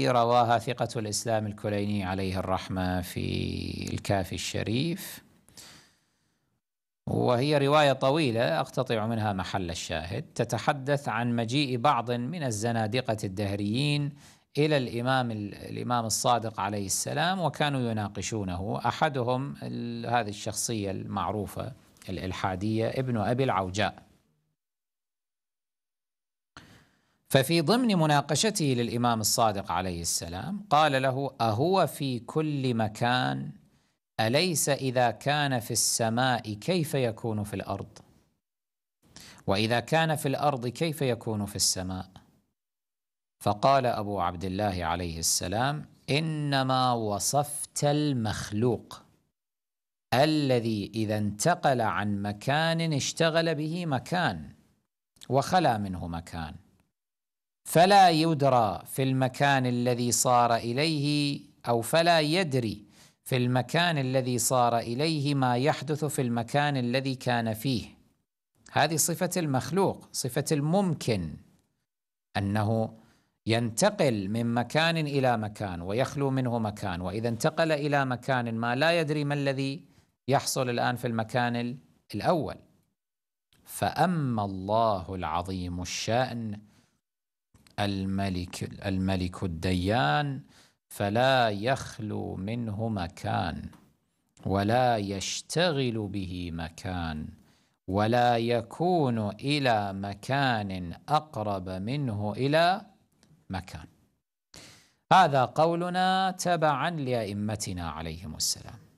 رواها ثقة الإسلام الكليني عليه الرحمة في الكافي الشريف وهي رواية طويلة أقتطع منها محل الشاهد تتحدث عن مجيء بعض من الزنادقة الدهريين إلى الإمام الإمام الصادق عليه السلام وكانوا يناقشونه أحدهم هذه الشخصية المعروفة الإلحادية ابن أبي العوجاء ففي ضمن مناقشته للامام الصادق عليه السلام قال له اهو في كل مكان اليس اذا كان في السماء كيف يكون في الارض واذا كان في الارض كيف يكون في السماء فقال ابو عبد الله عليه السلام انما وصفت المخلوق الذي اذا انتقل عن مكان اشتغل به مكان وخلا منه مكان فلا يدرى في المكان الذي صار اليه او فلا يدري في المكان الذي صار اليه ما يحدث في المكان الذي كان فيه هذه صفه المخلوق صفه الممكن انه ينتقل من مكان الى مكان ويخلو منه مكان واذا انتقل الى مكان ما لا يدري ما الذي يحصل الان في المكان الاول فاما الله العظيم الشان الملك الملك الديان فلا يخلو منه مكان ولا يشتغل به مكان ولا يكون الى مكان اقرب منه الى مكان هذا قولنا تبعا لائمتنا عليهم السلام